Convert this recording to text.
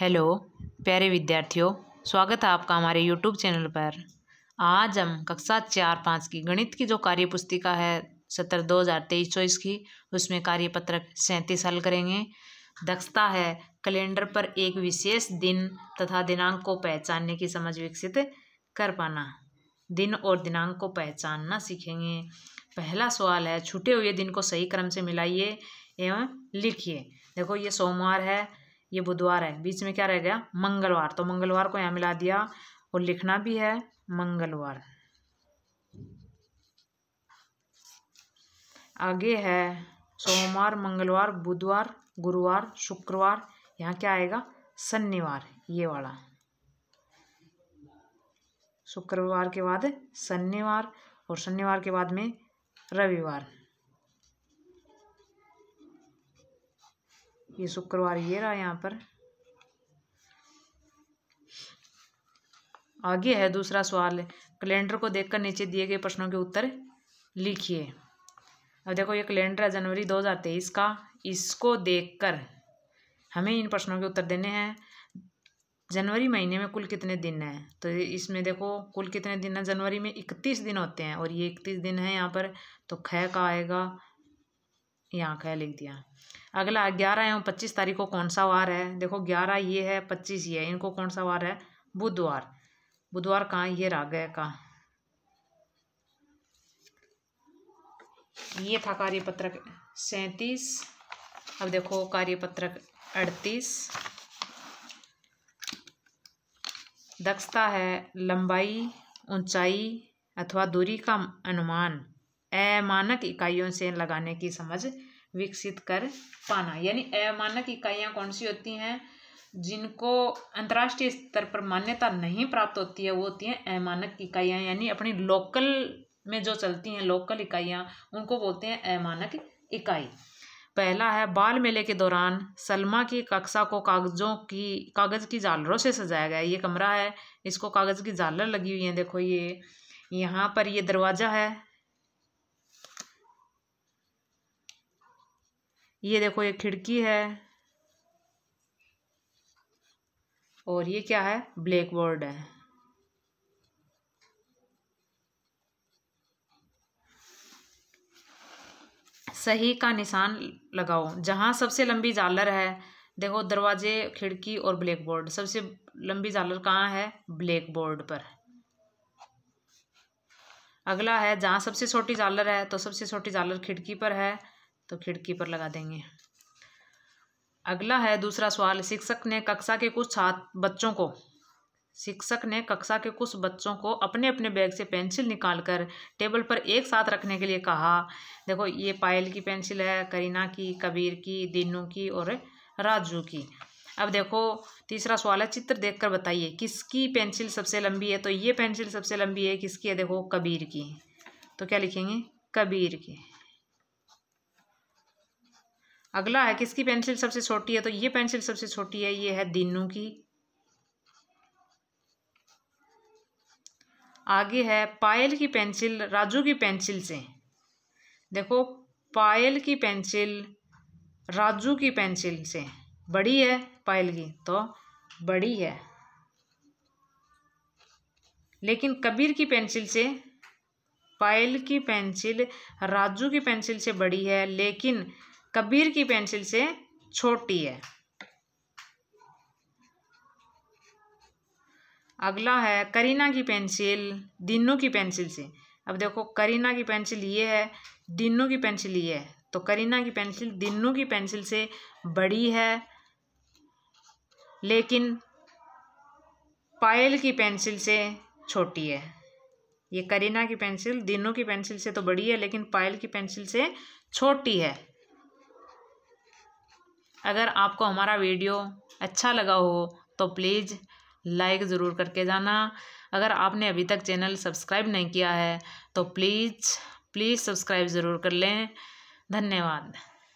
hello प्यारे विद्यार्थियों स्वागत है आपका हमारे यूट्यूब चैनल पर आज हम कक्षा चार पाँच की गणित की जो कार्य पुस्तिका है सत्र दो हज़ार तेईस चौबीस की उसमें कार्य पत्रक सैंतीस हल करेंगे दक्षता है कैलेंडर पर एक विशेष दिन तथा दिनांक को पहचानने की समझ विकसित कर पाना दिन और दिनांक को पहचानना सीखेंगे पहला सवाल है छुटे हुए दिन को सही क्रम से मिलाइए एवं लिखिए देखो ये सोमवार है ये बुधवार है बीच में क्या रह गया मंगलवार तो मंगलवार को यहाँ मिला दिया और लिखना भी है मंगलवार आगे है सोमवार मंगलवार बुधवार गुरुवार शुक्रवार यहाँ क्या आएगा शनिवार ये वाला शुक्रवार के बाद शनिवार और शनिवार के बाद में रविवार ये शुक्रवार ये रहा यहाँ पर आगे है दूसरा सवाल कैलेंडर को देखकर नीचे दिए गए प्रश्नों के उत्तर लिखिए अब देखो ये कैलेंडर है जनवरी दो हज़ार तेईस का इसको देखकर हमें इन प्रश्नों के उत्तर देने हैं जनवरी महीने में कुल कितने दिन हैं तो इसमें देखो कुल कितने दिन हैं जनवरी में इकतीस दिन होते हैं और ये इकतीस दिन है यहाँ पर तो ख का आएगा यहाँ का लिख दिया अगला ग्यारह एवं पच्चीस तारीख को कौन सा वार है देखो ग्यारह ये है पच्चीस ये है इनको कौन सा वार है बुधवार बुधवार कहाँ ये राग है कहाँ ये था कार्यपत्रक सैंतीस अब देखो कार्यपत्रक अड़तीस दक्षता है लंबाई ऊंचाई अथवा दूरी का अनुमान अमानक इकाइयों से लगाने की समझ विकसित कर पाना यानी अमानक इकाइयाँ कौन सी होती हैं जिनको अंतर्राष्ट्रीय स्तर पर मान्यता नहीं प्राप्त होती है वो होती हैं अमानक इकाइयाँ यानी अपनी लोकल में जो चलती हैं लोकल इकाइयाँ उनको बोलते हैं अमानक इकाई पहला है बाल मेले के दौरान सलमा की कक्षा को कागजों की कागज़ की झालरों से सजाया गया ये कमरा है इसको कागज़ की झालर लगी हुई है देखो ये यहाँ पर ये दरवाज़ा है ये देखो ये खिड़की है और ये क्या है ब्लैक बोर्ड है सही का निशान लगाओ जहाँ सबसे लंबी जालर है देखो दरवाजे खिड़की और ब्लैक बोर्ड सबसे लंबी जालर कहाँ है ब्लैक बोर्ड पर अगला है जहाँ सबसे छोटी जालर है तो सबसे छोटी जालर खिड़की पर है तो खिड़की पर लगा देंगे अगला है दूसरा सवाल शिक्षक ने कक्षा के कुछ छात्र बच्चों को शिक्षक ने कक्षा के कुछ बच्चों को अपने अपने बैग से पेंसिल निकालकर टेबल पर एक साथ रखने के लिए कहा देखो ये पायल की पेंसिल है करीना की कबीर की दीनू की और राजू की अब देखो तीसरा सवाल है चित्र देखकर बताइए किसकी पेंसिल सबसे लंबी है तो ये पेंसिल सबसे लंबी है किसकी है देखो कबीर की तो क्या लिखेंगे कबीर की अगला है किसकी पेंसिल सबसे छोटी है तो ये पेंसिल सबसे छोटी है ये है दीनू की आगे है पायल की पेंसिल राजू की पेंसिल से देखो पायल की पेंसिल राजू की पेंसिल से बड़ी है पायल की तो बड़ी है लेकिन कबीर की पेंसिल से पायल की पेंसिल राजू की पेंसिल से बड़ी है लेकिन कबीर की पेंसिल से छोटी है अगला है करीना की पेंसिल दिनू की पेंसिल से अब देखो करीना की पेंसिल ये है दिनू की पेंसिल ये है तो करीना की पेंसिल दिनू की पेंसिल से बड़ी है लेकिन पायल की पेंसिल से छोटी है ये करीना की पेंसिल दिनू की पेंसिल से तो बड़ी है लेकिन पायल की पेंसिल से छोटी है अगर आपको हमारा वीडियो अच्छा लगा हो तो प्लीज़ लाइक ज़रूर करके जाना अगर आपने अभी तक चैनल सब्सक्राइब नहीं किया है तो प्लीज़ प्लीज़ सब्सक्राइब ज़रूर कर लें धन्यवाद